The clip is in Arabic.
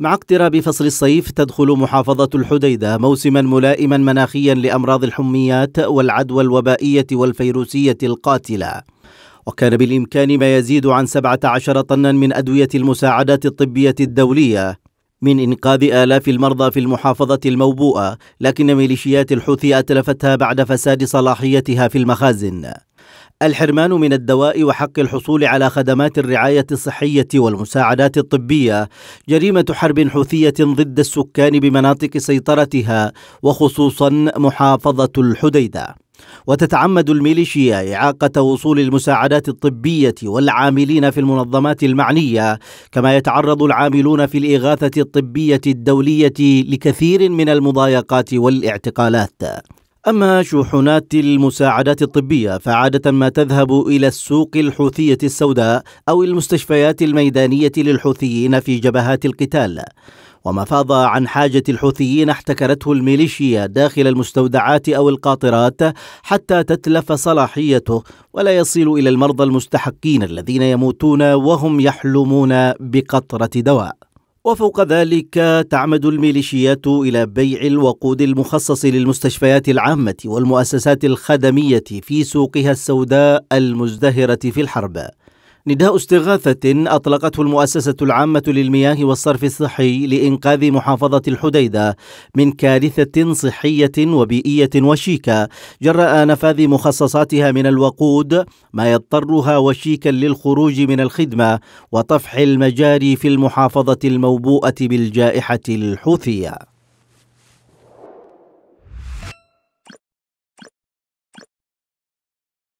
مع اقتراب فصل الصيف تدخل محافظة الحديدة موسما ملائما مناخيا لأمراض الحميات والعدوى الوبائية والفيروسية القاتلة وكان بالإمكان ما يزيد عن 17 طنا من أدوية المساعدات الطبية الدولية من إنقاذ آلاف المرضى في المحافظة الموبوءة لكن ميليشيات الحوثي أتلفتها بعد فساد صلاحيتها في المخازن الحرمان من الدواء وحق الحصول على خدمات الرعايه الصحيه والمساعدات الطبيه جريمه حرب حوثيه ضد السكان بمناطق سيطرتها وخصوصا محافظه الحديده وتتعمد الميليشيا إعاقة وصول المساعدات الطبية والعاملين في المنظمات المعنية، كما يتعرض العاملون في الإغاثة الطبية الدولية لكثير من المضايقات والاعتقالات. أما شحنات المساعدات الطبية فعادة ما تذهب إلى السوق الحوثية السوداء أو المستشفيات الميدانية للحوثيين في جبهات القتال وما فاض عن حاجة الحوثيين احتكرته الميليشيا داخل المستودعات أو القاطرات حتى تتلف صلاحيته ولا يصل إلى المرضى المستحقين الذين يموتون وهم يحلمون بقطرة دواء وفوق ذلك تعمد الميليشيات إلى بيع الوقود المخصص للمستشفيات العامة والمؤسسات الخدمية في سوقها السوداء المزدهرة في الحرب نداء استغاثة أطلقته المؤسسة العامة للمياه والصرف الصحي لإنقاذ محافظة الحديدة من كارثة صحية وبيئية وشيكة جراء نفاذ مخصصاتها من الوقود ما يضطرها وشيكا للخروج من الخدمة وطفح المجاري في المحافظة الموبوءة بالجائحة الحوثية